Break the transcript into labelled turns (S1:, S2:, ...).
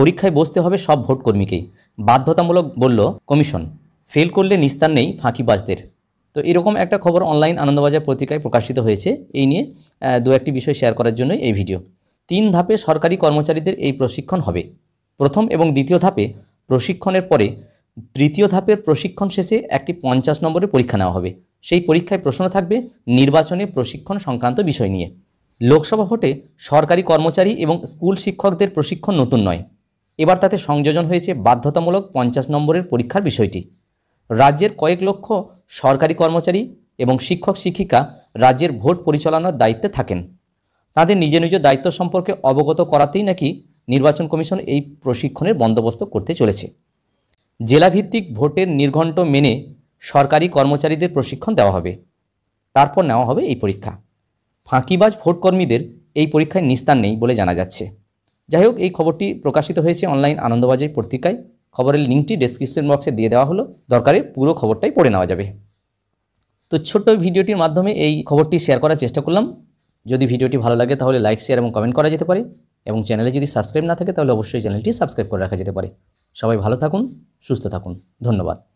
S1: পরীক্ষায় বসতে হবে সব ভোটকর্মীকেই বাধ্যতামূলক বলল কমিশন ফেল করলে নিস্তার নেই ফাঁকিবাজদের তো এরকম একটা খবর অনলাইন আনন্দবাজার পত্রিকায় প্রকাশিত হয়েছে এই নিয়ে দু একটি বিষয় শেয়ার করার জন্যই এই ভিডিও তিন ধাপে সরকারি কর্মচারীদের এই প্রশিক্ষণ হবে প্রথম এবং দ্বিতীয় ধাপে প্রশিক্ষণের পরে তৃতীয় ধাপের প্রশিক্ষণ শেষে একটি পঞ্চাশ নম্বরে পরীক্ষা নেওয়া হবে সেই পরীক্ষায় প্রশ্ন থাকবে নির্বাচনে প্রশিক্ষণ সংক্রান্ত বিষয় নিয়ে লোকসভা ভোটে সরকারি কর্মচারী এবং স্কুল শিক্ষকদের প্রশিক্ষণ নতুন নয় এবার তাতে সংযোজন হয়েছে বাধ্যতামূলক পঞ্চাশ নম্বরের পরীক্ষার বিষয়টি রাজ্যের কয়েক লক্ষ সরকারি কর্মচারী এবং শিক্ষক শিক্ষিকা রাজ্যের ভোট পরিচালনার দায়িত্বে থাকেন তাদের নিজ নিজ দায়িত্ব সম্পর্কে অবগত করাতেই নাকি নির্বাচন কমিশন এই প্রশিক্ষণের বন্দোবস্ত করতে চলেছে জেলাভিত্তিক ভোটের নির্ঘণ্ট মেনে সরকারি কর্মচারীদের প্রশিক্ষণ দেওয়া হবে তারপর নেওয়া হবে এই পরীক্ষা ফাঁকিবাজ ভোটকর্মীদের এই পরীক্ষায় নিস্তার নেই বলে জানা যাচ্ছে যাই হোক এই খবরটি প্রকাশিত হয়েছে অনলাইন আনন্দবাজার পত্রিকায় খবরের লিঙ্কটি ডেসক্রিপশন বক্সে দিয়ে দেওয়া হলো দরকারে পুরো খবরটাই পড়ে নেওয়া যাবে তো ছোট্ট ভিডিওটির মাধ্যমে এই খবরটি শেয়ার করার চেষ্টা করলাম যদি ভিডিওটি ভালো লাগে তাহলে লাইক শেয়ার এবং কমেন্ট করা যেতে পারে এবং চ্যানেলে যদি সাবস্ক্রাইব না থাকে তাহলে অবশ্যই চ্যানেলটি সাবস্ক্রাইব করে রাখা যেতে পারে সবাই ভালো থাকুন সুস্থ থাকুন ধন্যবাদ